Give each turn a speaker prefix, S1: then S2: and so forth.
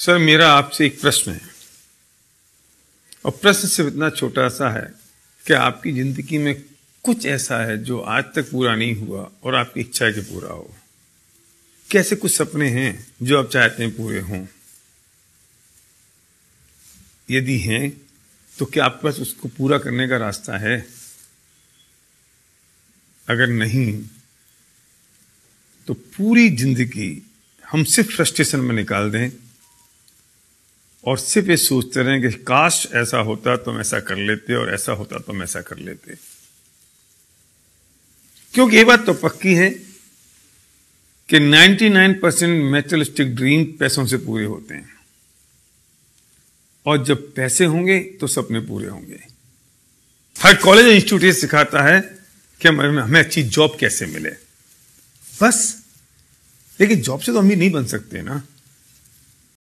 S1: sir मेरा आपसे एक प्रश्न है और प्रश्न सिर्फ इतना छोटा सा है कि आपकी जिंदगी में कुछ ऐसा है जो आज तक पूरा नहीं हुआ और आपकी इच्छा है कि पूरा हो कैसे कुछ सपने हैं जो आप चाहते हैं पूरे हों यदि हैं तो क्या आपके पास उसको पूरा करने का रास्ता है अगर नहीं तो पूरी जिंदगी हम सिर्फ फ्रस्ट्रेशन में निकाल दें और सिर्फ ये सोचते रहे कि काश ऐसा होता तो हम ऐसा कर लेते और ऐसा होता तो हम ऐसा कर लेते क्योंकि ये बात तो पक्की है कि 99 परसेंट मेटलिस्टिक ड्रीम पैसों से पूरे होते हैं और जब पैसे होंगे तो सपने पूरे होंगे हर कॉलेज इंस्टीट्यूट ये सिखाता है कि हमें हमें अच्छी जॉब कैसे मिले बस लेकिन जॉब से तो अमीर नहीं बन सकते ना